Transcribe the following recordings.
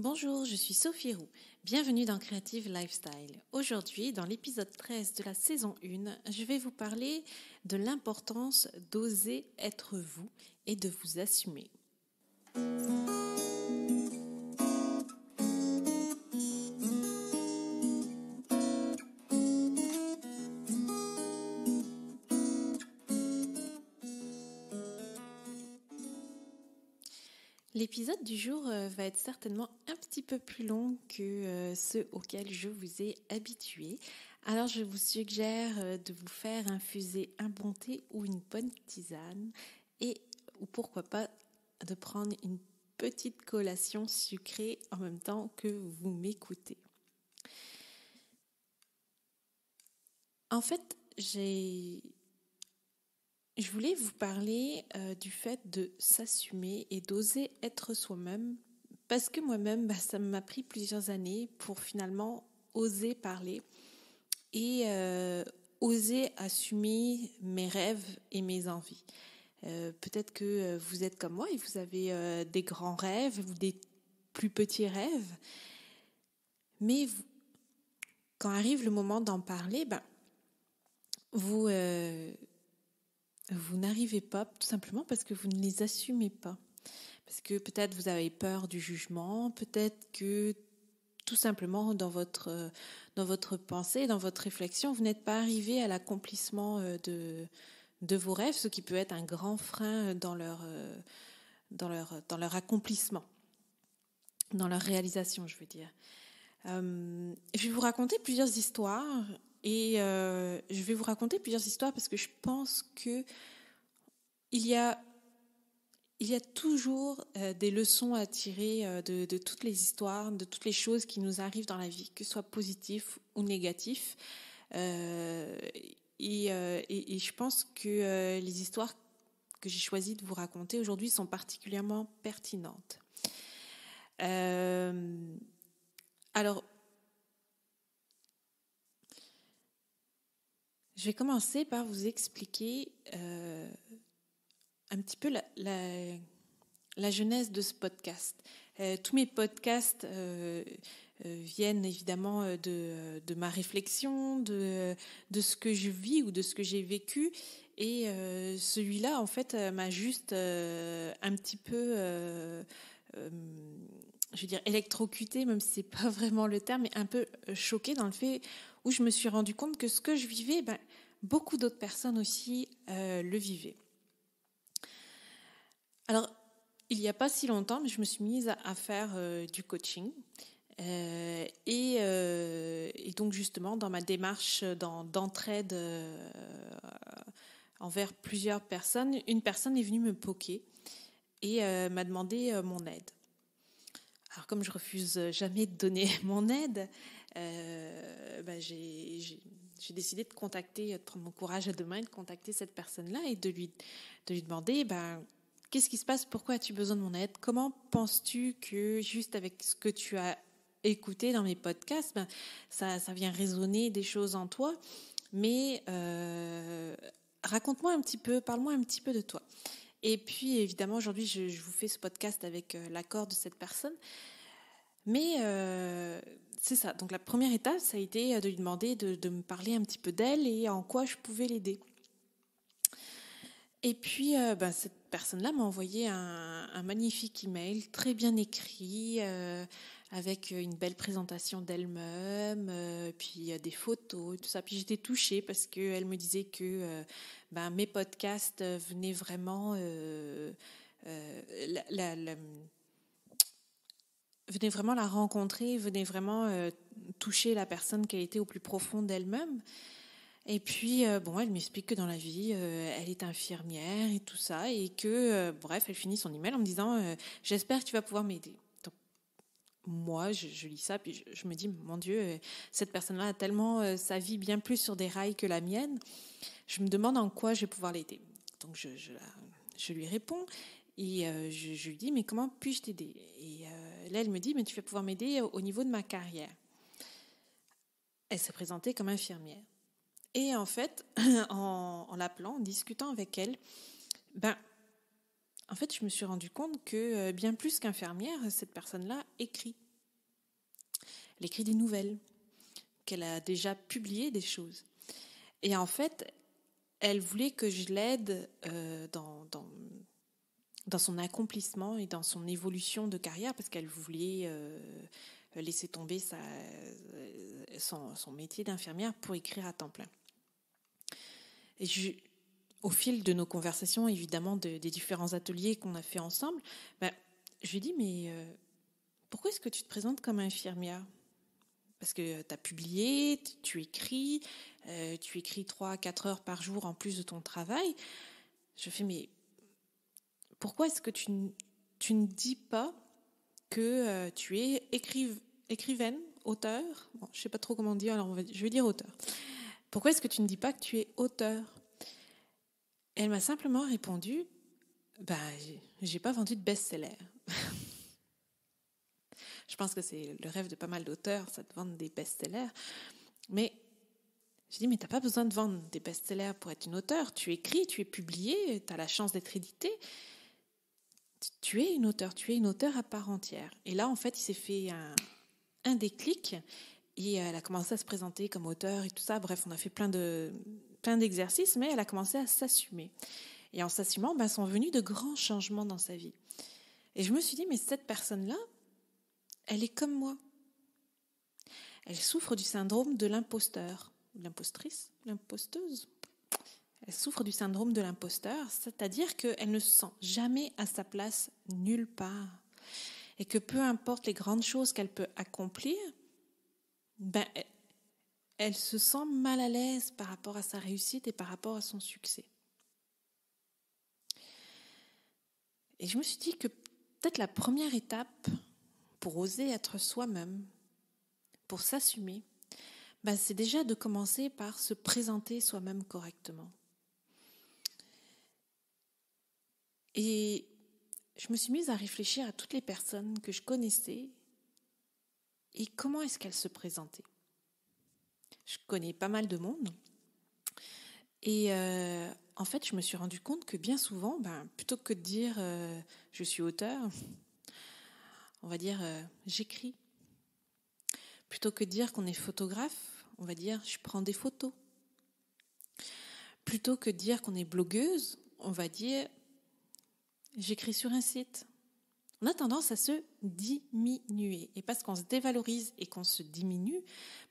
Bonjour, je suis Sophie Roux. Bienvenue dans Creative Lifestyle. Aujourd'hui, dans l'épisode 13 de la saison 1, je vais vous parler de l'importance d'oser être vous et de vous assumer. L'épisode du jour euh, va être certainement un petit peu plus long que euh, ceux auxquels je vous ai habitué. Alors je vous suggère euh, de vous faire infuser un bon thé ou une bonne tisane et ou pourquoi pas de prendre une petite collation sucrée en même temps que vous m'écoutez. En fait, j'ai je voulais vous parler euh, du fait de s'assumer et d'oser être soi-même, parce que moi-même, bah, ça m'a pris plusieurs années pour finalement oser parler et euh, oser assumer mes rêves et mes envies. Euh, peut-être que vous êtes comme moi et vous avez des grands rêves ou des plus petits rêves, mais quand arrive le moment d'en parler, ben, vous vous n'arrivez pas, tout simplement parce que vous ne les assumez pas. Parce que peut-être vous avez peur du jugement, peut-être que tout simplement dans votre, euh, dans votre pensée, dans votre réflexion, vous n'êtes pas arrivé à l'accomplissement euh, de, de vos rêves, ce qui peut être un grand frein euh, dans leur, dans leur, dans leur accomplissement, dans leur réalisation, je veux dire. je vais vous raconter plusieurs histoires et euh, je vais vous raconter plusieurs histoires parce que je pense que il y a, il y a toujours euh, des leçons à tirer euh, de, toutes les histoires, de toutes les choses qui nous arrivent dans la vie, que ce soit positif ou négatif. Et, et, je pense que les histoires que j'ai choisi de vous raconter aujourd'hui sont particulièrement pertinentes. alors, Je vais commencer par vous expliquer euh, un petit peu la, la, genèse de ce podcast. Euh, tous mes podcasts euh, viennent évidemment de, ma réflexion, de, de ce que je vis ou de ce que j'ai vécu. Et celui-là, en fait, m'a juste un petit peu je veux dire électrocuté, même si c'est pas vraiment le terme, mais un peu choqué dans le fait où je me suis rendu compte que ce que je vivais, ben, beaucoup d'autres personnes aussi euh, le vivaient. Alors, il n'y a pas si longtemps, je me suis mise à, faire euh, du coaching. Euh, et, et, donc, justement, dans ma démarche d'entraide envers plusieurs personnes, une personne est venue me poquer et m'a demandé mon aide. Alors, comme je refuse jamais de donner mon aide, euh, ben, j'ai décidé de contacter, de prendre mon courage à deux mains, de contacter cette personne-là et de lui, de lui demander, ben, qu'est-ce qui se passe Pourquoi as-tu besoin de mon aide Comment penses-tu que juste avec ce que tu as écouté dans mes podcasts, ben, ça, ça vient résonner des choses en toi Mais euh, raconte-moi un petit peu, parle-moi un petit peu de toi. Et puis, évidemment, aujourd'hui, je, vous fais ce podcast avec euh, l'accord de cette personne. Mais c'est ça. Donc la première étape, ça a été euh, de lui demander de, me parler un petit peu d'elle et en quoi je pouvais l'aider. Et puis, euh, ben, cette personne-là m'a envoyé un, un, magnifique email, très bien écrit, euh, avec une belle présentation d'elle-même, puis des photos et tout ça. Puis j'étais touchée parce qu'elle me disait que ben, mes podcasts venaient vraiment venez vraiment la rencontrer, venait vraiment euh, toucher la personne qui a été au plus profond d'elle-même. Et puis, euh, bon, elle m'explique que dans la vie, euh, elle est infirmière et tout ça, et que, bref, elle finit son email en me disant J'espère que tu vas pouvoir m'aider. moi, je, lis ça, puis je, me dis Mon Dieu, cette personne-là a tellement sa vie bien plus sur des rails que la mienne. Je me demande en quoi je vais pouvoir l'aider. Donc, je, lui réponds, et je, lui dis Mais comment puis-je t'aider Et elle me dit, mais tu vas pouvoir m'aider au niveau de ma carrière. Elle s'est présentée comme infirmière. Et en fait, en, l'appelant, en discutant avec elle, ben, en fait, je me suis rendu compte que euh, bien plus qu'infirmière, cette personne-là écrit. Elle écrit des nouvelles, qu'elle a déjà publié des choses. Et en fait, elle voulait que je l'aide euh, dans, dans son accomplissement et dans son évolution de carrière parce qu'elle voulait euh, laisser tomber euh, son, métier d'infirmière pour écrire à temps plein. Et au fil de nos conversations, évidemment, des différents ateliers qu'on a fait ensemble, ben, je lui ai dit, mais euh, pourquoi est-ce que tu te présentes comme infirmière parce que tu as publié, tu écris, tu écris 3 à 4 heures par jour en plus de ton travail. Je fais, mais pourquoi est-ce que tu, ne dis pas que euh, tu es écrivaine, auteur Je ne sais pas trop comment dire, alors je vais dire auteur. Pourquoi est-ce que tu ne dis pas que tu es auteur Elle m'a simplement répondu Bah, n'ai pas vendu de best-seller. je pense que c'est le rêve de pas mal d'auteurs, ça de vendre des best-sellers. Mais je dit, « mais t'as pas besoin de vendre des best-sellers pour être une auteur Tu écris, tu es publié, tu as la chance d'être édité tu es une auteure, tu es une auteure à part entière. Et là, en fait, il s'est fait un, un déclic et euh, elle a commencé à se présenter comme auteure et tout ça. Bref, on a fait plein de plein d'exercices, mais elle a commencé à s'assumer. Et en s'assumant, ben, sont venus de grands changements dans sa vie. Et je me suis dit, mais cette personne-là, elle est comme moi. Elle souffre du syndrome de l'imposteur, l'impostrice, l'imposteuse. Elle souffre du syndrome de l'imposteur, c'est-à-dire qu'elle ne se sent jamais à sa place nulle part. Et que peu importe les grandes choses qu'elle peut accomplir, ben, elle se sent mal à l'aise par rapport à sa réussite et par rapport à son succès. Et je me suis dit que peut-être la première étape pour oser être soi-même, pour s'assumer, ben, c'est déjà de commencer par se présenter soi-même correctement. Et je me suis mise à réfléchir à toutes les personnes que je connaissais et comment est-ce qu'elles se présentaient. Je connais pas mal de monde. Et euh, en fait, je me suis rendu compte que bien souvent, ben, plutôt que de dire euh, je suis auteur, on va dire euh, j'écris. Plutôt que de dire qu'on est photographe, on va dire je prends des photos. Plutôt que de dire qu'on est blogueuse, on va dire J'écris sur un site. On a tendance à se diminuer. Et parce qu'on se dévalorise et qu'on se diminue,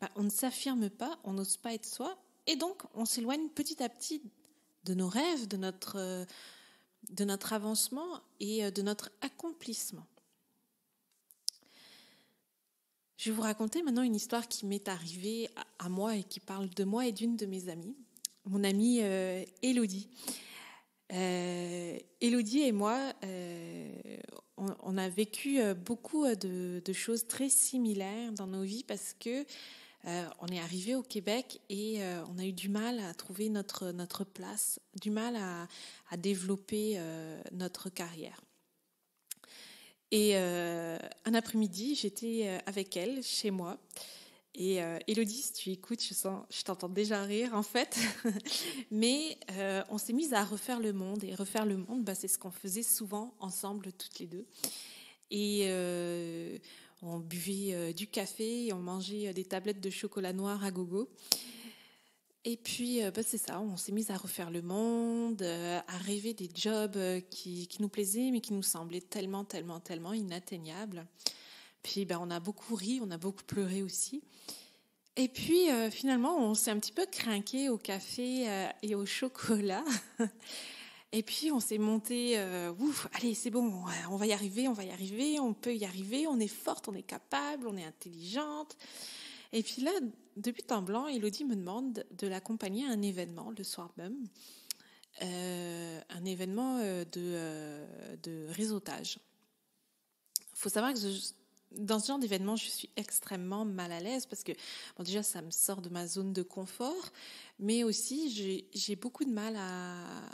bah, on ne s'affirme pas, on n'ose pas être soi. Et donc, on s'éloigne petit à petit de nos rêves, de notre, euh, de notre avancement et euh, de notre accomplissement. Je vais vous raconter maintenant une histoire qui m'est arrivée à moi et qui parle de moi et d'une de mes amies, mon amie Elodie. Euh, euh, Elodie et moi, euh, on, a vécu euh, beaucoup euh, de, choses très similaires dans nos vies parce que on est arrivé au Québec et on a eu du mal à trouver notre notre place, du mal à, à développer notre carrière. Et un après-midi, j'étais avec elle chez moi et euh, Elodie, si tu écoutes, je, sens, je t'entends déjà rire en fait. Mais euh, on s'est mise à refaire le monde. Et refaire le monde, bah, c'est ce qu'on faisait souvent ensemble, toutes les deux. Et euh, on buvait du café et on mangeait des tablettes de chocolat noir à gogo. Et puis, bah, c'est ça, on s'est mise à refaire le monde, à rêver des jobs qui, qui, nous plaisaient, mais qui nous semblaient tellement, tellement, tellement inatteignables. Puis ben, on a beaucoup ri, on a beaucoup pleuré aussi. Et puis euh, finalement, on s'est un petit peu craqué au café euh, et au chocolat. et puis on s'est monté, euh, ouf, allez, c'est bon, on va y arriver, on va y arriver, on peut y arriver, on est forte, on est capable, on est intelligente. Et puis là, de but en blanc, Elodie me demande de l'accompagner à un événement le soir même, un événement de, de réseautage. Il faut savoir que je dans ce genre d'événement, je suis extrêmement mal à l'aise parce que, bon, déjà, ça me sort de ma zone de confort, mais aussi, j'ai beaucoup de mal à,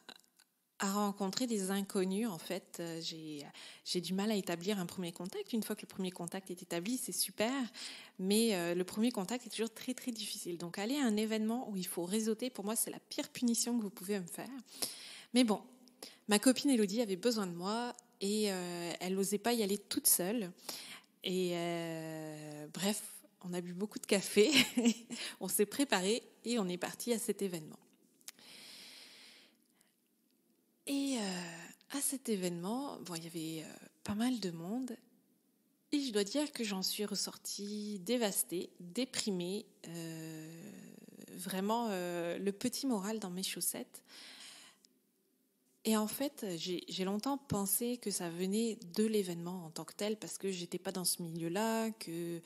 rencontrer des inconnus, en fait. Euh, j'ai du mal à établir un premier contact. Une fois que le premier contact est établi, c'est super, mais euh, le premier contact est toujours très, très difficile. Donc, aller à un événement où il faut réseauter, pour moi, c'est la pire punition que vous pouvez me faire. Mais bon, ma copine Elodie avait besoin de moi et euh, elle n'osait pas y aller toute seule. Et euh, bref, on a bu beaucoup de café, on s'est préparé et on est parti à cet événement. Et euh, à cet événement, bon, il y avait euh, pas mal de monde. Et je dois dire que j'en suis ressortie dévastée, déprimée, vraiment le petit moral dans mes chaussettes. Et en fait, j'ai longtemps pensé que ça venait de l'événement en tant que tel, parce que j'étais pas dans ce milieu-là, que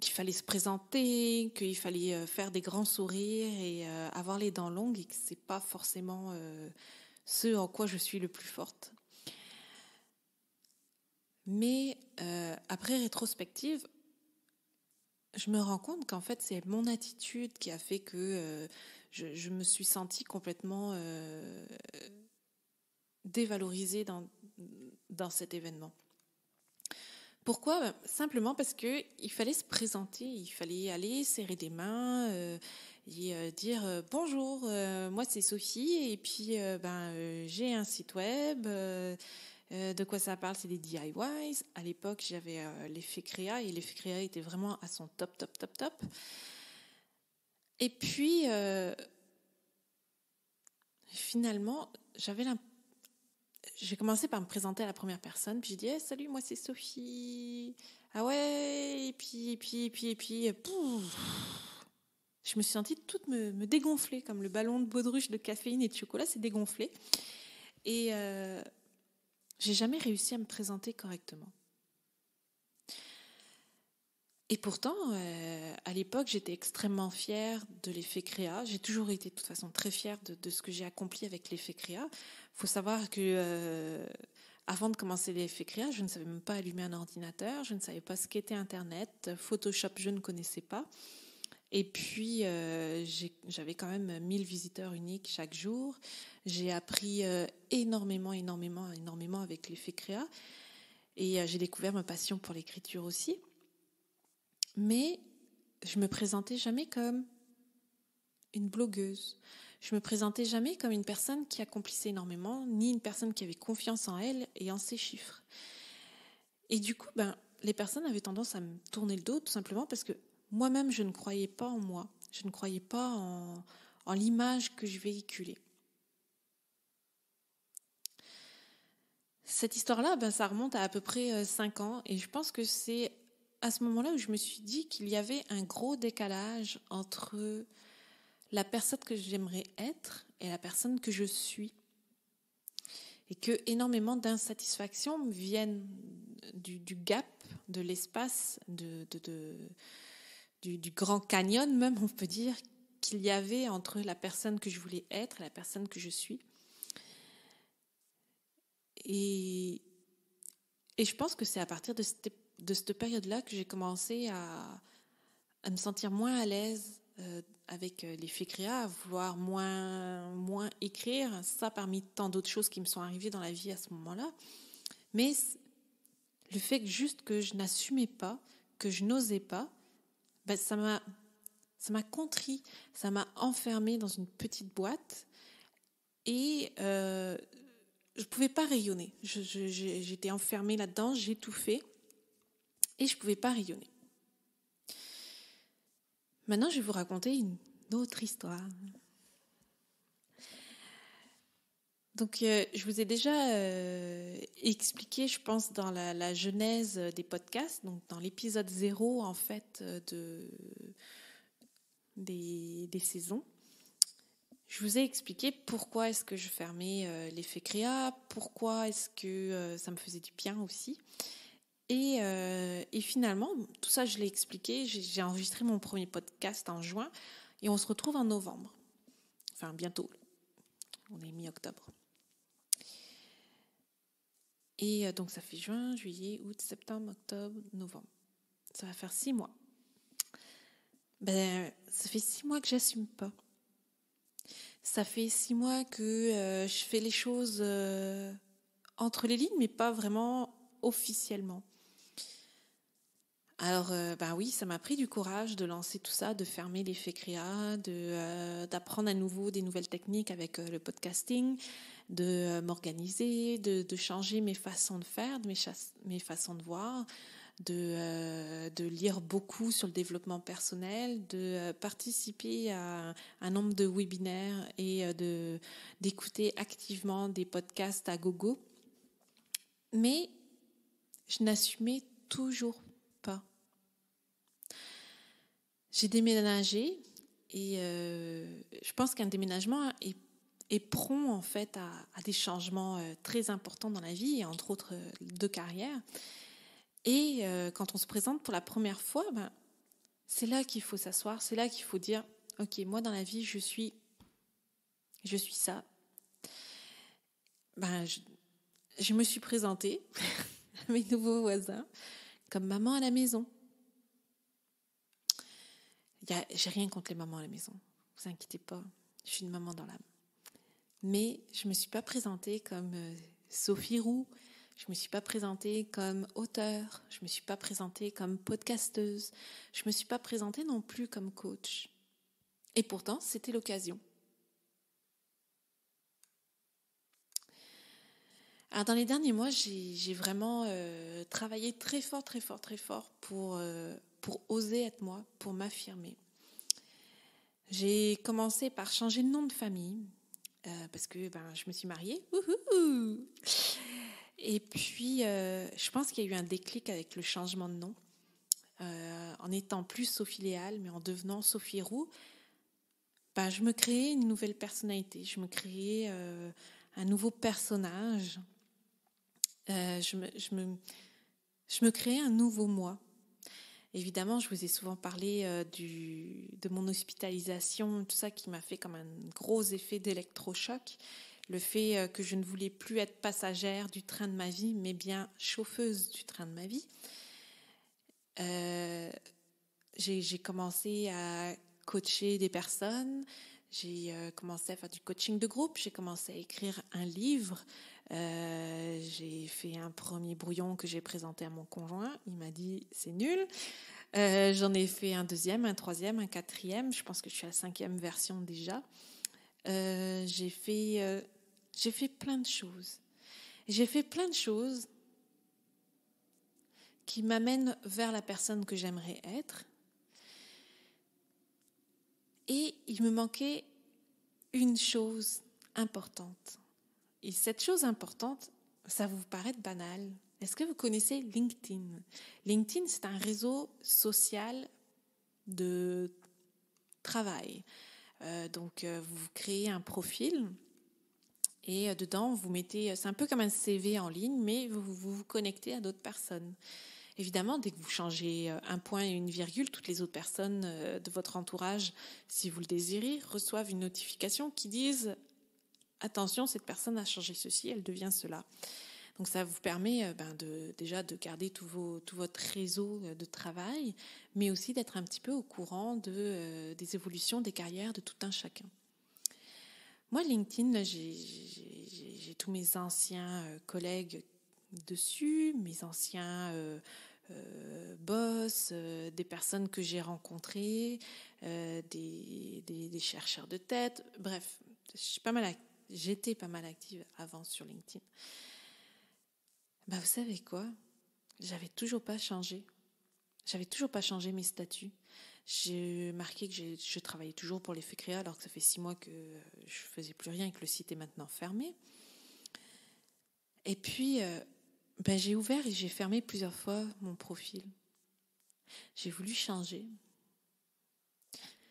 qu'il fallait se présenter, qu'il fallait euh, faire des grands sourires et euh, avoir les dents longues, et que c'est pas forcément euh, ce en quoi je suis le plus forte. Mais après rétrospective, je me rends compte qu'en fait c'est mon attitude qui a fait que je, je, me suis sentie complètement dévalorisé dans, dans cet événement. Pourquoi Simplement parce que il fallait se présenter, il fallait aller serrer des mains euh, et euh, dire euh, bonjour, moi c'est Sophie et puis ben j'ai un site web. de quoi ça parle C'est des DIYs. À l'époque, j'avais l'effet créa et l'effet créa était vraiment à son top, top, top, top. Et puis, finalement, j'avais l'impression j'ai commencé par me présenter à la première personne, puis j'ai dit eh, salut, moi c'est Sophie. Ah ouais, et puis et puis et puis et puis pouf. Je me suis sentie toute me, me, dégonfler comme le ballon de baudruche de caféine et de chocolat s'est dégonflé. Et euh, j'ai jamais réussi à me présenter correctement. Et pourtant, euh, à l'époque, j'étais extrêmement fière de l'effet créa. J'ai toujours été de toute façon très fière de, ce que j'ai accompli avec l'effet créa. Il faut savoir que euh, avant de commencer l'effet créa, je ne savais même pas allumer un ordinateur, je ne savais pas ce qu'était Internet, Photoshop, je ne connaissais pas. Et puis, euh, j'avais quand même 1000 visiteurs uniques chaque jour. J'ai appris énormément, énormément, énormément avec l'effet créa. Et j'ai découvert ma passion pour l'écriture aussi. Mais je me présentais jamais comme une blogueuse. Je me présentais jamais comme une personne qui accomplissait énormément, ni une personne qui avait confiance en elle et en ses chiffres. Et du coup, ben, les personnes avaient tendance à me tourner le dos tout simplement parce que moi-même, je ne croyais pas en moi. Je ne croyais pas en, l'image que je véhiculais. Cette histoire-là, ben, ça remonte à à peu près 5 euh, ans et je pense que c'est à ce moment-là où je me suis dit qu'il y avait un gros décalage entre la personne que j'aimerais être et la personne que je suis. Et que énormément d'insatisfaction viennent du, gap, de l'espace, de, du, grand canyon même, on peut dire, qu'il y avait entre la personne que je voulais être et la personne que je suis. Et, et je pense que c'est à partir de cette de cette période-là que j'ai commencé à, me sentir moins à l'aise euh, avec euh, les faits créa, à vouloir moins, moins écrire, ça parmi tant d'autres choses qui me sont arrivées dans la vie à ce moment-là. Mais le fait que juste que je n'assumais pas, que je n'osais pas, ben ça m'a ça m'a contrit, ça m'a enfermé dans une petite boîte et euh, je ne pouvais pas rayonner. J'étais enfermée là-dedans, j'étouffais je ne pouvais pas rayonner. Maintenant, je vais vous raconter une autre histoire. Donc, euh, je vous ai déjà euh, expliqué, je pense, dans la, genèse des podcasts, donc dans l'épisode 0, en fait, euh, de, des, des, saisons. Je vous ai expliqué pourquoi est-ce que je fermais l'effet créa, pourquoi est-ce que ça me faisait du bien aussi. Euh, et, finalement, tout ça, je l'ai expliqué. J'ai enregistré mon premier podcast en juin et on se retrouve en novembre. Enfin, bientôt. On est mi-octobre. Et euh, donc, ça fait juin, juillet, août, septembre, octobre, novembre. Ça va faire six mois. Ben, ça fait six mois que j'assume pas. Ça fait six mois que euh, je fais les choses entre les lignes, mais pas vraiment officiellement. Alors, euh, bah oui, ça m'a pris du courage de lancer tout ça, de fermer l'effet créa, de euh, d'apprendre à nouveau des nouvelles techniques avec euh, le podcasting, de m'organiser, de, de, changer mes façons de faire, de mes, mes façons de voir, de, de lire beaucoup sur le développement personnel, de participer à un nombre de webinaires et de d'écouter activement des podcasts à gogo. Mais je n'assumais toujours pas. J'ai déménagé et euh, je pense qu'un déménagement est, est, prompt en fait à, des changements euh, très importants dans la vie, entre autres euh, de carrière. Et quand on se présente pour la première fois, ben, c'est là qu'il faut s'asseoir, c'est là qu'il faut dire, ok, moi dans la vie, je suis, je suis ça. Ben, je, je me suis présentée à mes nouveaux voisins comme maman à la maison j'ai rien contre les mamans à la maison. Vous inquiétez pas, je suis une maman dans l'âme. Mais je me suis pas présentée comme euh, Sophie Roux. Je me suis pas présentée comme auteur. Je me suis pas présentée comme podcasteuse. Je me suis pas présentée non plus comme coach. Et pourtant, c'était l'occasion. Alors dans les derniers mois, j'ai vraiment euh, travaillé très fort, très fort, très fort pour euh, pour oser être moi, pour m'affirmer. J'ai commencé par changer de nom de famille euh, parce que ben, je me suis mariée. et puis, euh, je pense qu'il y a eu un déclic avec le changement de nom. Euh, en étant plus Sophie Léal, mais en devenant Sophie Roux, ben, je me créais une nouvelle personnalité. Je me créais un nouveau personnage. Je me, je, me, je me créais un nouveau moi. Évidemment, je vous ai souvent parlé euh, de mon hospitalisation, tout ça qui m'a fait comme un gros effet d'électrochoc. Le fait euh, que je ne voulais plus être passagère du train de ma vie, mais bien chauffeuse du train de ma vie. Euh, j'ai commencé à coacher des personnes, j'ai euh, commencé à faire du coaching de groupe, j'ai commencé à écrire un livre, euh, j'ai fait un premier brouillon que j'ai présenté à mon conjoint, il m'a dit c'est nul. Euh, j'en ai fait un deuxième, un troisième, un quatrième, je pense que je suis à la cinquième version déjà. j'ai fait, j'ai fait plein de choses. J'ai fait plein de choses qui m'amènent vers la personne que j'aimerais être, et il me manquait une chose importante. Et cette chose importante, ça vous paraît banal. Est-ce que vous connaissez LinkedIn LinkedIn, c'est un réseau social de travail. Euh, donc, euh, vous créez un profil et euh, dedans, vous mettez, c'est un peu comme un CV en ligne, mais vous, vous connectez à d'autres personnes. Évidemment, dès que vous changez euh, un point et une virgule, toutes les autres personnes euh, de votre entourage, si vous le désirez, reçoivent une notification qui dit « attention, cette personne a changé ceci, elle devient cela. Donc ça vous permet euh, ben, de, déjà de garder tout, vos, tout votre réseau de travail, mais aussi d'être un petit peu au courant de, des évolutions des carrières de tout un chacun. Moi, LinkedIn, j'ai tous mes anciens collègues dessus, mes anciens euh, euh boss, euh, des personnes que j'ai rencontrées, euh, des, des, chercheurs de tête. Bref, j'étais pas, pas mal active avant sur LinkedIn. Bah, vous savez quoi J'avais toujours pas changé. J'avais toujours pas changé mes statuts. J'ai marqué que je travaillais toujours pour l'effet créa alors que ça fait six mois que je faisais plus rien et que le site est maintenant fermé. Et puis, ben, j'ai ouvert et j'ai fermé plusieurs fois mon profil. J'ai voulu changer.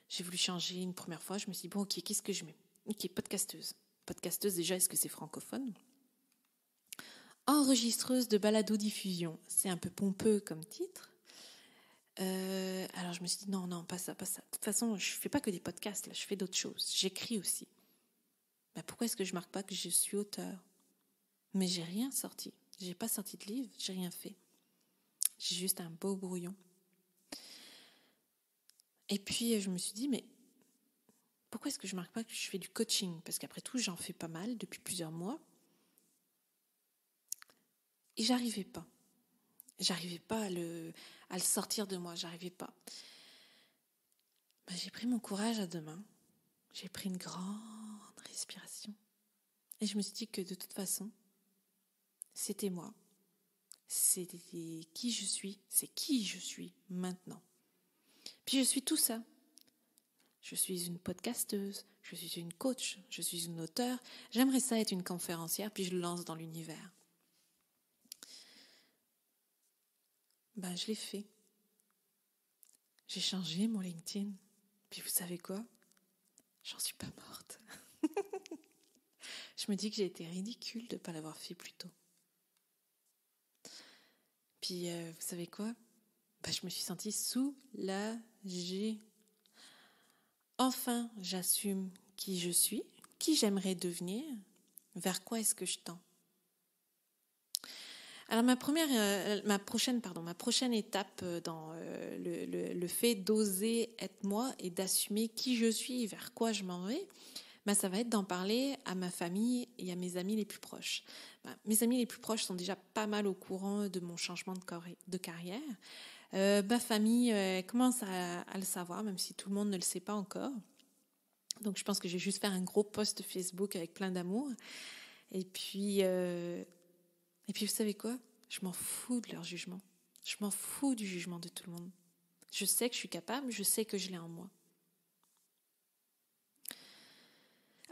J'ai voulu changer une première fois. Je me suis dit, bon, ok, qu'est-ce que je mets Ok, podcasteuse. Podcasteuse, déjà, est-ce que c'est francophone Enregistreuse de balado-diffusion. C'est un peu pompeux comme titre. Euh, alors je me suis dit, non, non, pas ça, pas ça. De toute façon, je fais pas que des podcasts, là, je fais d'autres choses. J'écris aussi. Ben, pourquoi est-ce que je marque pas que je suis auteur Mais j'ai rien sorti. J'ai pas sorti de livre, j'ai rien fait. J'ai juste un beau brouillon. Et puis euh, je me suis dit, mais pourquoi est-ce que je ne marque pas que je fais du coaching Parce qu'après tout, j'en fais pas mal depuis plusieurs mois. Et j'arrivais pas. J'arrivais pas à le, le sortir de moi, j'arrivais pas. Bah, j'ai pris mon courage à deux mains. J'ai pris une grande respiration. Et je me suis dit que de toute façon, c'était moi. C'était qui je suis, c'est qui je suis maintenant. Puis je suis tout ça. Je suis une podcasteuse, je suis une coach, je suis une auteure. J'aimerais ça être une conférencière, puis je le lance dans l'univers. Ben, je l'ai fait. J'ai changé mon LinkedIn. Puis vous savez quoi J'en suis pas morte. je me dis que j'ai été ridicule de ne pas l'avoir fait plus tôt. Puis euh, vous savez quoi ben, Je me suis sentie soulagée. Enfin, j'assume qui je suis, qui j'aimerais devenir, vers quoi est-ce que je tends. Alors ma première, euh, ma prochaine, pardon, ma prochaine étape euh, dans le, le, fait d'oser être moi et d'assumer qui je suis, vers quoi je m'en vais, bah, ça va être d'en parler à ma famille et à mes amis les plus proches. Bah, mes amis les plus proches sont déjà pas mal au courant de mon changement de, carrière. Euh, ma famille euh, commence à, le savoir, même si tout le monde ne le sait pas encore. Donc je pense que je vais juste faire un gros post Facebook avec plein d'amour. Et puis, euh, et puis vous savez quoi Je m'en fous de leur jugement. Je m'en fous du jugement de tout le monde. Je sais que je suis capable, je sais que je l'ai en moi.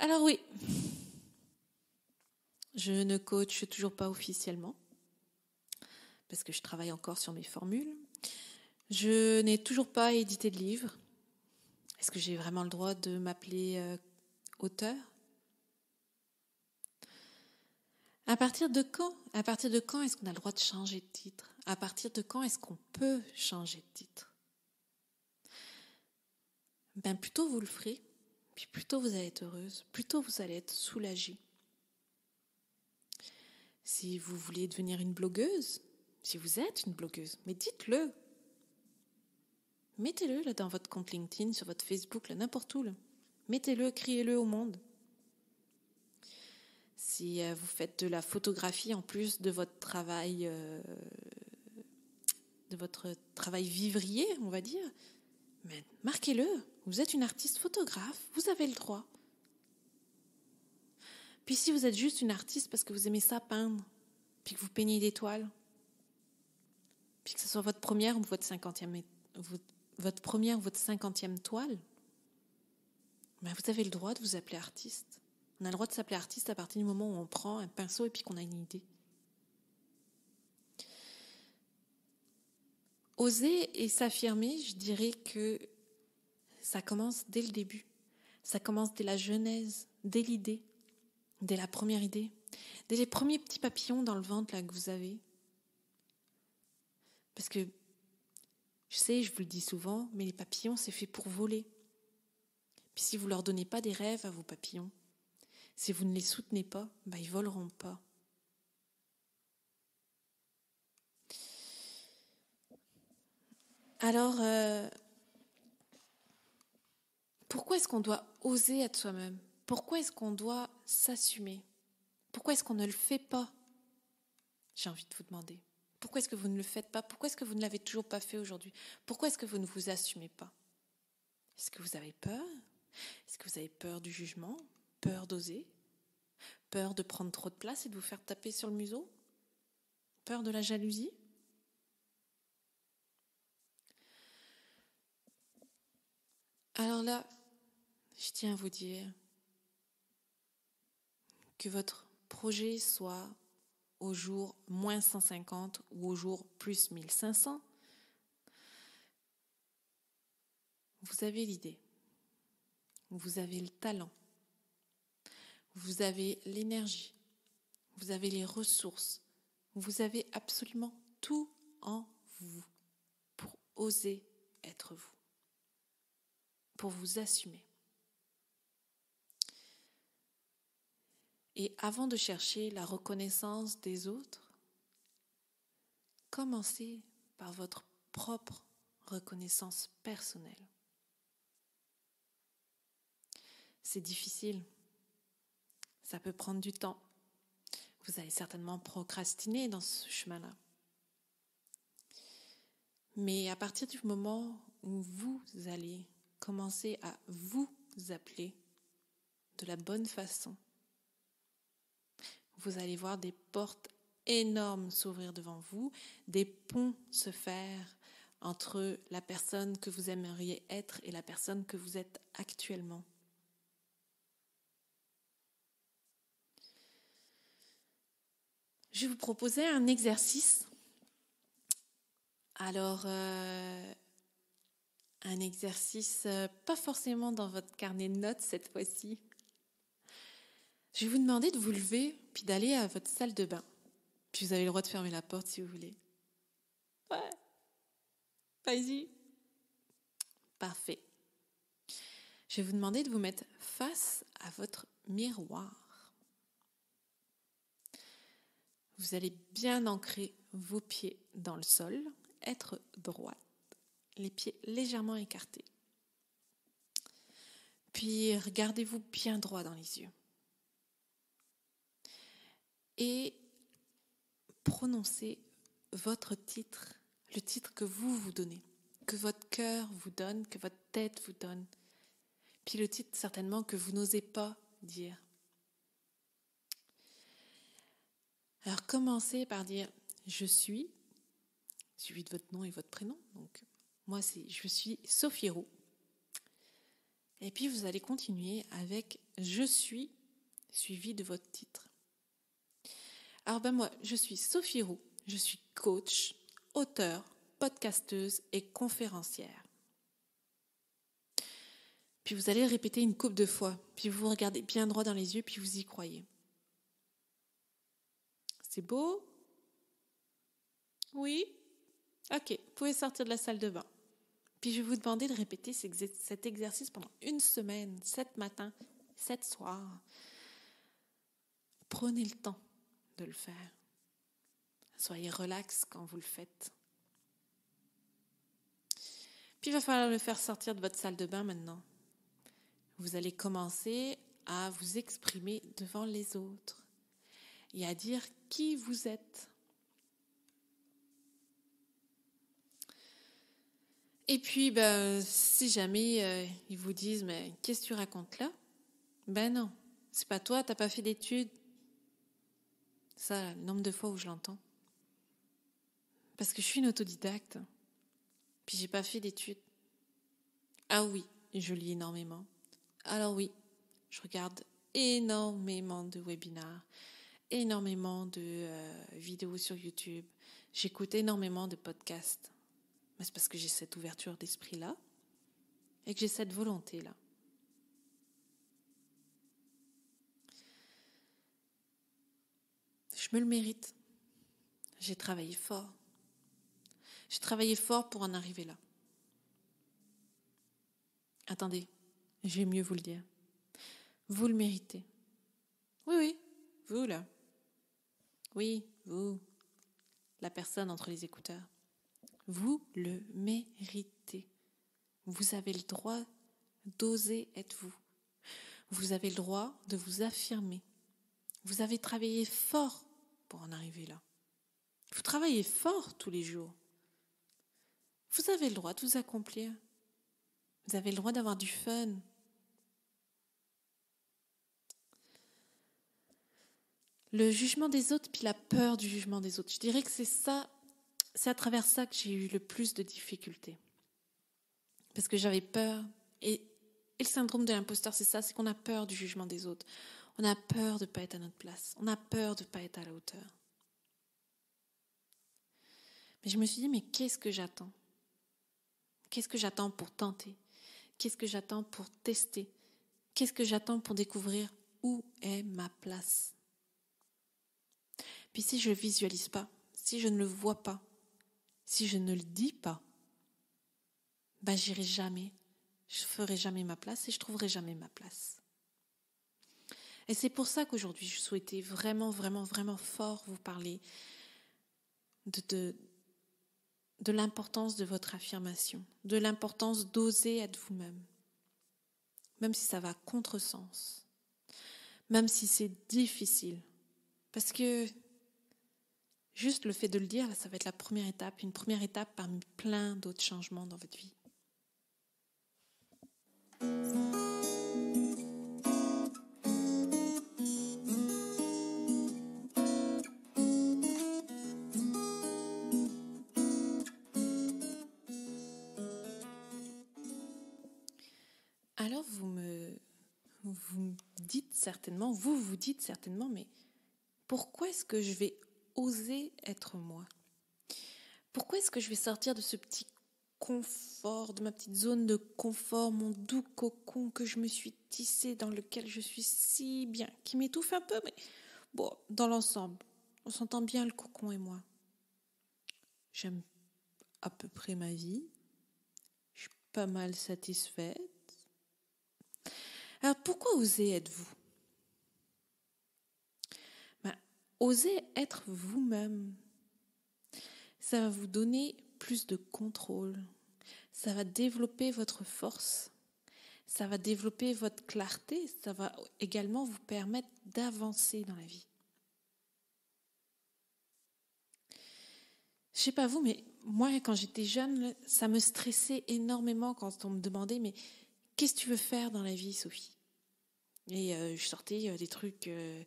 Alors oui, je ne coach toujours pas officiellement parce que je travaille encore sur mes formules. Je n'ai toujours pas édité de livre. Est-ce que j'ai vraiment le droit de m'appeler euh, auteur À partir de quand À partir de quand est-ce qu'on a le droit de changer de titre À partir de quand est-ce qu'on peut changer de titre Ben plutôt vous le ferez Plutôt plus vous allez être heureuse, plus vous allez être soulagée. Si vous voulez devenir une blogueuse, si vous êtes une blogueuse, mais dites-le. Mettez-le dans votre compte LinkedIn, sur votre Facebook, n'importe où. Mettez-le, criez-le au monde. Si euh, vous faites de la photographie en plus de votre travail, euh, de votre travail vivrier, on va dire, mais marquez-le, vous êtes une artiste photographe, vous avez le droit. Puis si vous êtes juste une artiste parce que vous aimez ça peindre, puis que vous peignez des toiles, puis que ce soit votre première ou votre cinquantième, votre première ou votre toile, ben vous avez le droit de vous appeler artiste. On a le droit de s'appeler artiste à partir du moment où on prend un pinceau et puis qu'on a une idée. Oser et s'affirmer, je dirais que ça commence dès le début. Ça commence dès la genèse, dès l'idée, dès la première idée, dès les premiers petits papillons dans le ventre là que vous avez. Parce que je sais, je vous le dis souvent, mais les papillons, c'est fait pour voler. Puis si vous leur donnez pas des rêves à vos papillons, si vous ne les soutenez pas, bah, ils voleront pas. Alors, euh, pourquoi est-ce qu'on doit oser être soi-même Pourquoi est-ce qu'on doit s'assumer Pourquoi est-ce qu'on ne le fait pas J'ai envie de vous demander. Pourquoi est-ce que vous ne le faites pas Pourquoi est-ce que vous ne l'avez toujours pas fait aujourd'hui Pourquoi est-ce que vous ne vous assumez pas Est-ce que vous avez peur Est-ce que vous avez peur du jugement Peur d'oser Peur de prendre trop de place et de vous faire taper sur le museau Peur de la jalousie Alors là, je tiens à vous dire que votre projet soit au jour moins 150 ou au jour plus 1500. Vous avez l'idée, vous avez le talent, vous avez l'énergie, vous avez les ressources, vous avez absolument tout en vous pour oser être vous pour vous assumer. Et avant de chercher la reconnaissance des autres, commencez par votre propre reconnaissance personnelle. C'est difficile. Ça peut prendre du temps. Vous allez certainement procrastiner dans ce chemin-là. Mais à partir du moment où vous allez Commencez à vous appeler de la bonne façon. Vous allez voir des portes énormes s'ouvrir devant vous, des ponts se faire entre la personne que vous aimeriez être et la personne que vous êtes actuellement. Je vais vous proposer un exercice. Alors, euh, un exercice euh, pas forcément dans votre carnet de notes cette fois-ci. Je vais vous demander de vous lever puis d'aller à votre salle de bain. Puis vous avez le droit de fermer la porte si vous voulez. Ouais. Vas-y. Parfait. Je vais vous demander de vous mettre face à votre miroir. Vous allez bien ancrer vos pieds dans le sol, être droit les pieds légèrement écartés. Puis regardez-vous bien droit dans les yeux. Et prononcez votre titre, le titre que vous vous donnez, que votre cœur vous donne, que votre tête vous donne. Puis le titre certainement que vous n'osez pas dire. Alors commencez par dire je suis, suivi de votre nom et votre prénom. Donc moi, je suis Sophie Roux. Et puis, vous allez continuer avec Je suis, suivi de votre titre. Alors, ben moi, je suis Sophie Roux. Je suis coach, auteur, podcasteuse et conférencière. Puis vous allez répéter une coupe de fois, puis vous vous regardez bien droit dans les yeux, puis vous y croyez. C'est beau Oui Ok, vous pouvez sortir de la salle de bain. Puis je vais vous demander de répéter cet exercice pendant une semaine, sept matins, sept soirs. Prenez le temps de le faire. Soyez relax quand vous le faites. Puis il va falloir le faire sortir de votre salle de bain maintenant. Vous allez commencer à vous exprimer devant les autres et à dire qui vous êtes Et puis, ben, si jamais euh, ils vous disent, mais qu'est-ce que tu racontes là Ben non, c'est pas toi, t'as pas fait d'études. Ça, le nombre de fois où je l'entends. Parce que je suis une autodidacte, puis j'ai pas fait d'études. Ah oui, je lis énormément. Alors oui, je regarde énormément de webinars, énormément de euh, vidéos sur YouTube, j'écoute énormément de podcasts. Mais bah, c'est parce que j'ai cette ouverture d'esprit-là et que j'ai cette volonté-là. Je me le mérite. J'ai travaillé fort. J'ai travaillé fort pour en arriver là. Attendez, je mieux vous le dire. Vous le méritez. Oui, oui, vous là. Oui, vous, la personne entre les écouteurs. Vous le méritez. Vous avez le droit d'oser être vous. Vous avez le droit de vous affirmer. Vous avez travaillé fort pour en arriver là. Vous travaillez fort tous les jours. Vous avez le droit de vous accomplir. Vous avez le droit d'avoir du fun. Le jugement des autres, puis la peur du jugement des autres. Je dirais que c'est ça c'est à travers ça que j'ai eu le plus de difficultés. Parce que j'avais peur. Et, le syndrome de l'imposteur, c'est ça, c'est qu'on a peur du jugement des autres. On a peur de ne pas être à notre place. On a peur de ne pas être à la hauteur. Mais je me suis dit, mais qu'est-ce que j'attends Qu'est-ce que j'attends pour tenter Qu'est-ce que j'attends pour tester Qu'est-ce que j'attends pour découvrir où est ma place Puis si je ne visualise pas, si je ne le vois pas, si je ne le dis pas, ben j'irai jamais, je ferai jamais ma place et je trouverai jamais ma place. Et c'est pour ça qu'aujourd'hui, je souhaitais vraiment, vraiment, vraiment fort vous parler de, de, de l'importance de votre affirmation, de l'importance d'oser être vous-même, même si ça va à contresens, même si c'est difficile. Parce que Juste le fait de le dire, ça va être la première étape, une première étape parmi plein d'autres changements dans votre vie. Alors vous me, vous me dites certainement, vous vous dites certainement, mais pourquoi est-ce que je vais oser être moi. Pourquoi est-ce que je vais sortir de ce petit confort, de ma petite zone de confort, mon doux cocon que je me suis tissé, dans lequel je suis si bien, qui m'étouffe un peu, mais bon, dans l'ensemble, on s'entend bien le cocon et moi. J'aime à peu près ma vie, je suis pas mal satisfaite. Alors pourquoi oser êtes-vous Osez être vous-même. Ça va vous donner plus de contrôle. Ça va développer votre force. Ça va développer votre clarté. Ça va également vous permettre d'avancer dans la vie. Je sais pas vous, mais moi, quand j'étais jeune, ça me stressait énormément quand on me demandait, mais qu'est-ce que tu veux faire dans la vie, Sophie Et euh, je sortais euh, des trucs. Euh,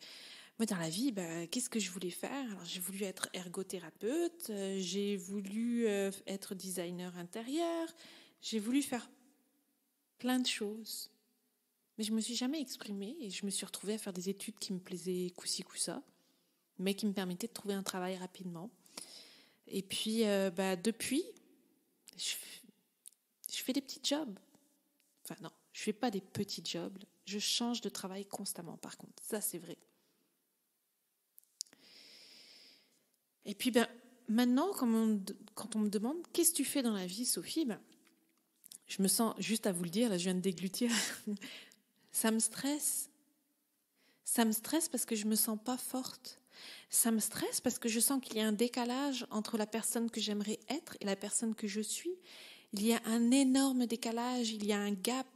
dans la vie, bah, qu'est-ce que je voulais faire Alors, j'ai voulu être ergothérapeute, euh, j'ai voulu euh, être designer intérieur, j'ai voulu faire plein de choses. Mais je me suis jamais exprimée et je me suis retrouvée à faire des études qui me plaisaient coussi ci mais qui me permettaient de trouver un travail rapidement. Et puis, euh, bah depuis, je, je fais des petits jobs. Enfin, non, je fais pas des petits jobs. Je change de travail constamment, par contre. Ça, c'est vrai. Et puis ben, maintenant, quand on, me demande qu'est-ce que tu fais dans la vie, Sophie, ben, je me sens, juste à vous le dire, là je viens de déglutir, ça me stresse. Ça me stresse parce que je me sens pas forte. Ça me stresse parce que je sens qu'il y a un décalage entre la personne que j'aimerais être et la personne que je suis. Il y a un énorme décalage, il y a un gap,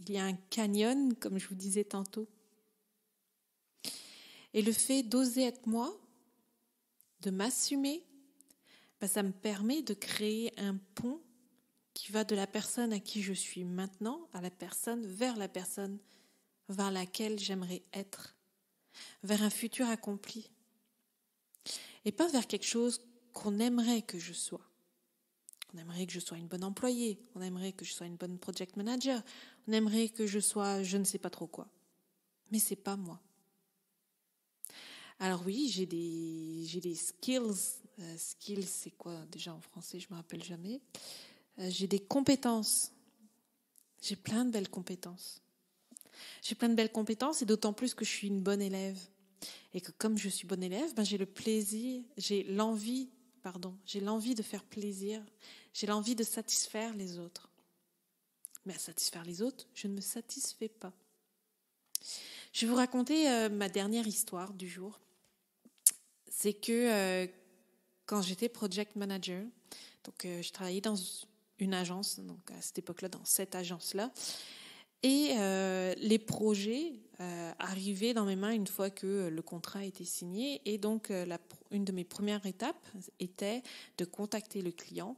il y a un canyon, comme je vous disais tantôt. Et le fait d'oser être moi, de m'assumer, bah, ça me permet de créer un pont qui va de la personne à qui je suis maintenant à la personne vers la personne vers laquelle j'aimerais être, vers un futur accompli, et pas vers quelque chose qu'on aimerait que je sois. On aimerait que je sois une bonne employée, on aimerait que je sois une bonne project manager, on aimerait que je sois je ne sais pas trop quoi. Mais c'est pas moi. Alors oui, j'ai des, des skills. Euh, skills, c'est quoi déjà en français Je me rappelle jamais. Euh, j'ai des compétences. J'ai plein de belles compétences. J'ai plein de belles compétences et d'autant plus que je suis une bonne élève et que comme je suis bonne élève, ben, j'ai le plaisir, j'ai l'envie, pardon, j'ai l'envie de faire plaisir, j'ai l'envie de satisfaire les autres. Mais à satisfaire les autres, je ne me satisfais pas. Je vais vous raconter euh, ma dernière histoire du jour c'est que euh, quand j'étais project manager, donc euh, je travaillais dans une agence, donc à cette époque-là, dans cette agence-là, et euh, les projets arrivaient dans mes mains une fois que le contrat était signé. Et donc, une de mes premières étapes était de contacter le client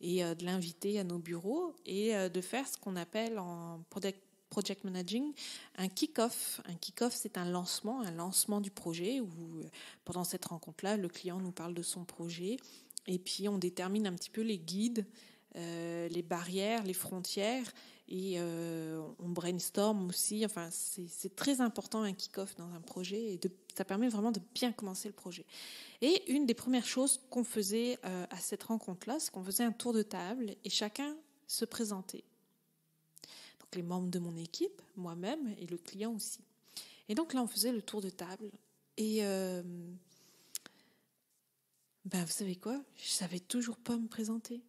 et de l'inviter à nos bureaux et de faire ce qu'on appelle en project project managing, un kick-off. Un kick-off, c'est un lancement, un lancement du projet où euh, pendant cette rencontre-là, le client nous parle de son projet et puis on détermine un petit peu les guides, euh, les barrières, les frontières et euh, on brainstorm aussi. Enfin, c'est très important un kick-off dans un projet et ça permet vraiment de bien commencer le projet. Et une des premières choses qu'on faisait à cette rencontre-là, c'est qu'on faisait un tour de table et chacun se présentait les membres de mon équipe, moi-même et le client aussi. Et donc là, on faisait le tour de table. Et euh, ben, vous savez quoi Je savais toujours pas me présenter.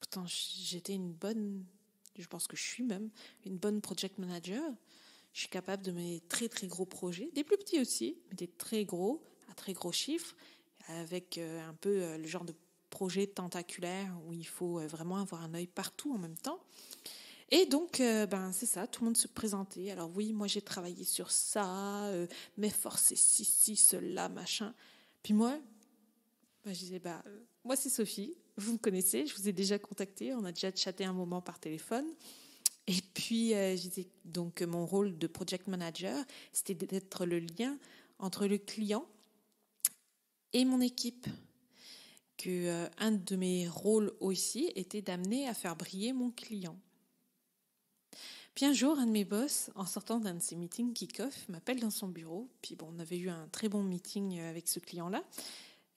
Pourtant, j'étais une bonne, je pense que je suis même, une bonne project manager. Je suis capable de mener très très gros projets, des plus petits aussi, mais des très gros, à très gros chiffres, avec euh, un peu euh, le genre de projet tentaculaire où il faut vraiment avoir un œil partout en même temps. Et donc, euh, ben, c'est ça, tout le monde se présentait. Alors oui, moi j'ai travaillé sur ça, mais euh, mes forces, si, si, cela, machin. Puis moi, ben, je disais, bah, euh, moi c'est Sophie, vous me connaissez, je vous ai déjà contacté, on a déjà chatté un moment par téléphone. Et puis, je disais, donc mon rôle de project manager, c'était d'être le lien entre le client et mon équipe. Que un de mes rôles aussi était d'amener à faire briller mon client. Puis un jour, un de mes boss, en sortant d'un de ses meetings kick-off, m'appelle dans son bureau. Puis bon, on avait eu un très bon meeting euh, avec ce client-là.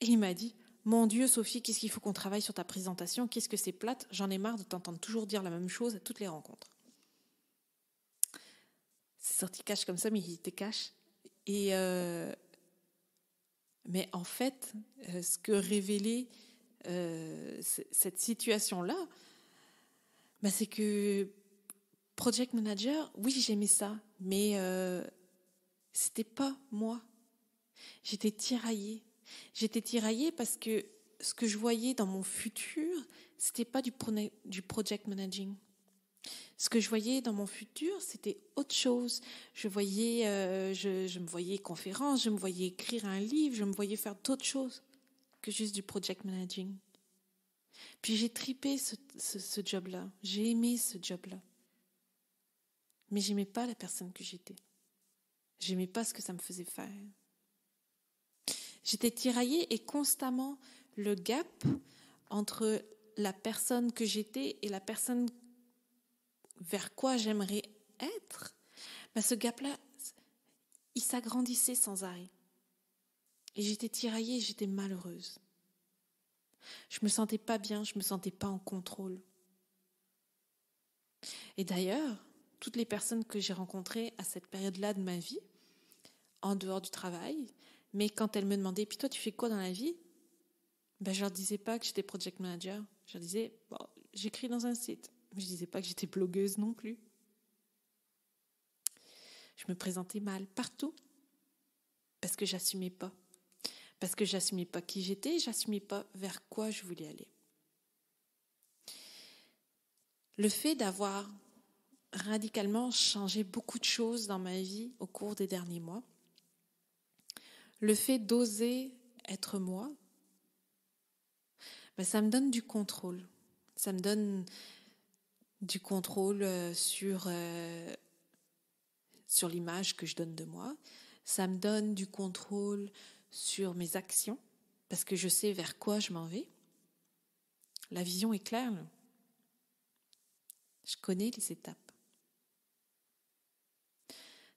Et il m'a dit Mon Dieu, Sophie, qu'est-ce qu'il faut qu'on travaille sur ta présentation Qu'est-ce que c'est plate J'en ai marre de t'entendre toujours dire la même chose à toutes les rencontres. C'est sorti cache comme ça, mais il était cache. Et. Euh, mais en fait, euh, ce que révélait cette situation-là, bah c'est que project manager, oui, j'aimais ça, mais euh, c'était pas moi. J'étais tiraillée. J'étais tiraillée parce que ce que je voyais dans mon futur, c'était pas du, project managing. Ce que je voyais dans mon futur, c'était autre chose. Je voyais, euh, je, me voyais conférence, je me voyais écrire un livre, je me voyais faire d'autres choses que juste du project managing. Puis j'ai tripé ce job-là. J'ai aimé ce job-là. Mais j'aimais pas la personne que j'étais. J'aimais pas ce que ça me faisait faire. J'étais tiraillée et constamment le gap entre la personne que j'étais et la personne vers quoi j'aimerais être, bah, ce gap-là, il s'agrandissait sans arrêt. Et j'étais tiraillée, j'étais malheureuse. Je me sentais pas bien, je me sentais pas en contrôle. Et d'ailleurs, toutes les personnes que j'ai rencontrées à cette période-là de ma vie, en dehors du travail. Mais quand elles me demandaient, puis toi, tu fais quoi dans la vie ben, Je leur disais pas que j'étais project manager. Je leur disais, j'écris dans un site. Mais je disais pas que j'étais blogueuse non plus. Je me présentais mal partout parce que j'assumais pas. Parce que j'assumais pas qui j'étais, j'assumais pas vers quoi je voulais aller. Le fait d'avoir radicalement changé beaucoup de choses dans ma vie au cours des derniers mois. Le fait d'oser être moi, ben ça me donne du contrôle. Ça me donne du contrôle euh, sur, euh, sur l'image que je donne de moi. Ça me donne du contrôle sur mes actions parce que je sais vers quoi je m'en vais. La vision est claire. Je connais les étapes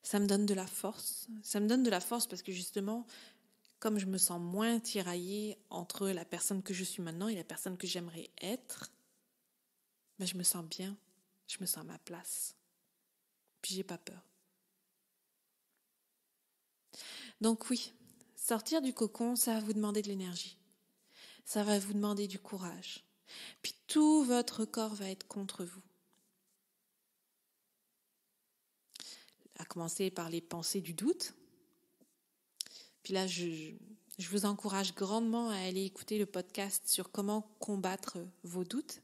ça me donne de la force. Ça me donne de la force parce que justement, comme je me sens moins tiraillée entre la personne que je suis maintenant et la personne que j'aimerais être, ben, je me sens bien, je me sens à ma place. Puis j'ai pas peur. Donc oui, sortir du cocon, ça va vous demander de l'énergie. Ça va vous demander du courage. Puis tout votre corps va être contre vous. à commencer par les pensées du doute. Puis là, je, vous encourage grandement à aller écouter le podcast sur comment combattre vos doutes.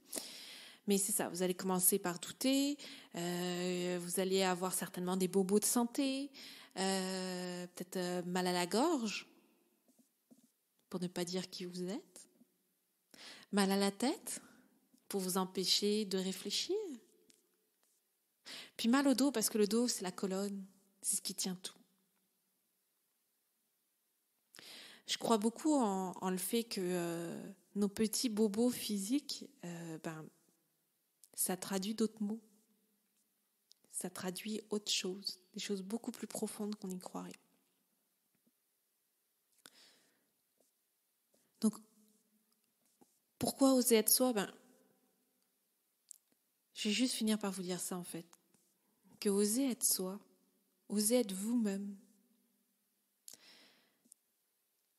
Mais c'est ça, vous allez commencer par douter, euh, vous allez avoir certainement des bobos de santé, euh, peut-être euh, mal à la gorge, pour ne pas dire qui vous êtes, mal à la tête, pour vous empêcher de réfléchir, puis mal au dos, parce que le dos, c'est la colonne, c'est ce qui tient tout. Je crois beaucoup en, le fait que euh, nos petits bobos physiques, euh, ben, ça traduit d'autres mots. Ça traduit autre chose, des choses beaucoup plus profondes qu'on y croirait. Donc, pourquoi oser être soi ben, Je vais juste finir par vous dire ça en fait que oser être soi, oser être vous-même,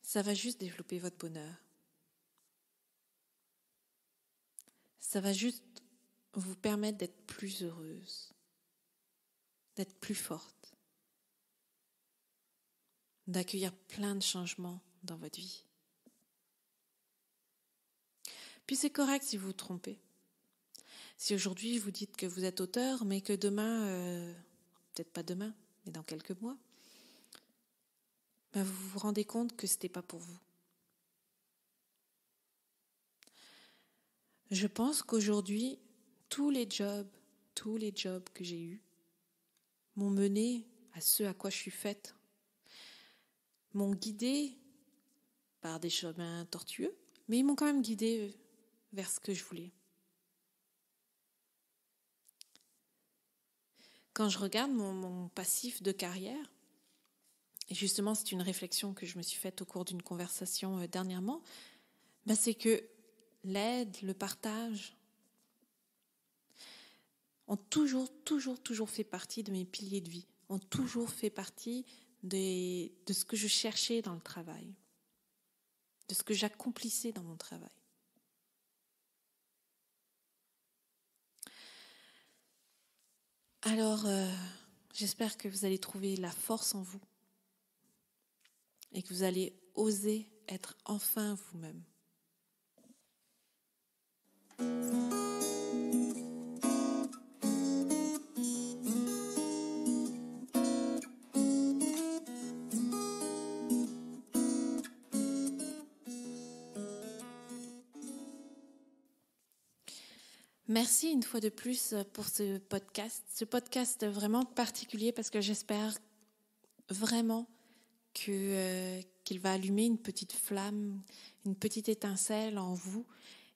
ça va juste développer votre bonheur. Ça va juste vous permettre d'être plus heureuse, d'être plus forte, d'accueillir plein de changements dans votre vie. Puis c'est correct si vous vous trompez. Si aujourd'hui vous dites que vous êtes auteur, mais que demain, euh, peut-être pas demain, mais dans quelques mois, ben, vous vous rendez compte que ce n'était pas pour vous. Je pense qu'aujourd'hui, tous les jobs, tous les jobs que j'ai eus m'ont mené à ce à quoi je suis faite, m'ont guidé par des chemins tortueux, mais ils m'ont quand même guidé vers ce que je voulais. Quand je regarde mon, passif de carrière, et justement c'est une réflexion que je me suis faite au cours d'une conversation euh, dernièrement, bah, c'est que l'aide, le partage, ont toujours, toujours, toujours fait partie de mes piliers de vie, ont toujours fait partie de ce que je cherchais dans le travail, de ce que j'accomplissais dans mon travail. Alors, euh, j'espère que vous allez trouver la force en vous et que vous allez oser être enfin vous-même. Merci une fois de plus euh, pour ce podcast, ce podcast vraiment particulier parce que j'espère vraiment que euh, qu'il va allumer une petite flamme, une petite étincelle en vous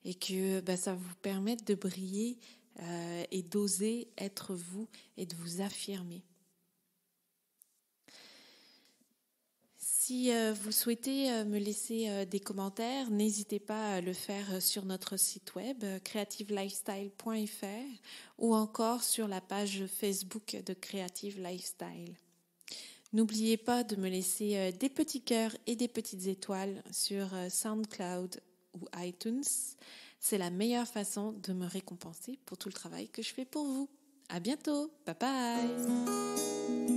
et que bah, ça vous permette de briller euh, et d'oser être vous et de vous affirmer. Si euh, vous souhaitez euh, me laisser euh, des commentaires, n'hésitez pas à le faire sur notre site web creativelifestyle.fr ou encore sur la page Facebook de Creative Lifestyle. N'oubliez pas de me laisser des petits cœurs et des petites étoiles sur SoundCloud ou iTunes. C'est la meilleure façon de me récompenser pour tout le travail que je fais pour vous. À bientôt. Bye bye.